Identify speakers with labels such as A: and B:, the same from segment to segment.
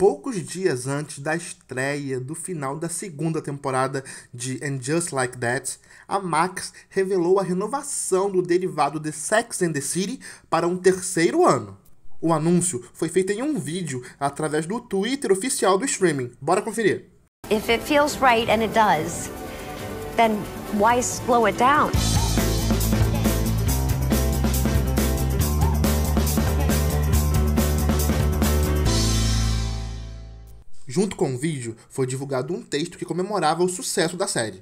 A: poucos dias antes da estreia do final da segunda temporada de And Just Like That, a Max revelou a renovação do derivado de Sex and the City para um terceiro ano. O anúncio foi feito em um vídeo através do Twitter oficial do streaming. Bora conferir. If it feels right and it does, then why slow it down? Junto com o vídeo, foi divulgado um texto que comemorava o sucesso da série.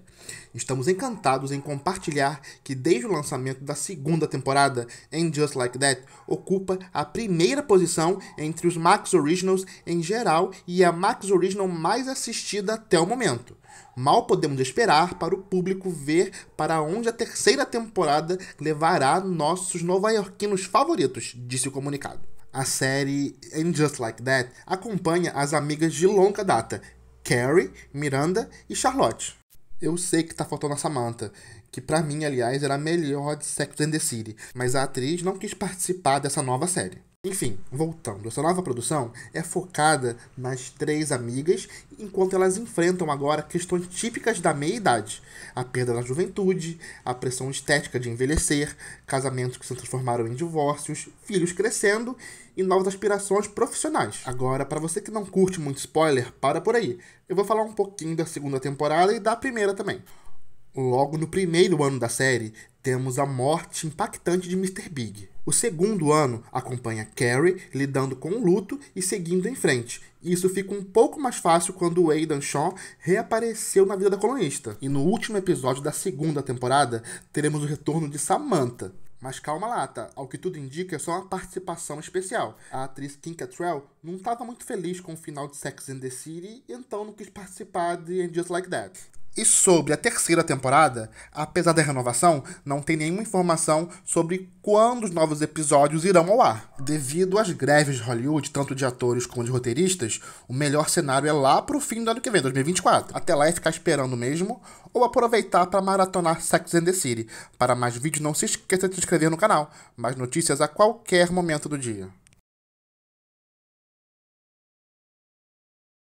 A: Estamos encantados em compartilhar que desde o lançamento da segunda temporada, em Just Like That ocupa a primeira posição entre os Max Originals em geral e a Max Original mais assistida até o momento. Mal podemos esperar para o público ver para onde a terceira temporada levará nossos nova-iorquinos favoritos, disse o comunicado. A série And Just Like That acompanha as amigas de longa data, Carrie, Miranda e Charlotte. Eu sei que tá faltando a Samantha, que para mim, aliás, era a melhor de Sex and the City, mas a atriz não quis participar dessa nova série. Enfim, voltando, essa nova produção é focada nas três amigas, enquanto elas enfrentam agora questões típicas da meia-idade: a perda da juventude, a pressão estética de envelhecer, casamentos que se transformaram em divórcios, filhos crescendo e novas aspirações profissionais. Agora, para você que não curte muito spoiler, para por aí. Eu vou falar um pouquinho da segunda temporada e da primeira também. Logo no primeiro ano da série, temos a morte impactante de Mr. Big. O segundo ano acompanha Carrie lidando com o luto e seguindo em frente. Isso fica um pouco mais fácil quando Aidan Shaw reapareceu na vida da colonista. E no último episódio da segunda temporada, teremos o retorno de Samantha. Mas calma lá, tá? Ao que tudo indica, é só uma participação especial. A atriz Kim Cattrall não estava muito feliz com o final de Sex and the City, então não quis participar de And Just Like That. E sobre a terceira temporada, apesar da renovação, não tem nenhuma informação sobre quando os novos episódios irão ao ar. Devido às greves de Hollywood, tanto de atores como de roteiristas, o melhor cenário é lá pro fim do ano que vem, 2024. Até lá é ficar esperando mesmo, ou aproveitar para maratonar Sex and the City. Para mais vídeos, não se esqueça de se inscrever no canal. Mais notícias a qualquer momento do dia.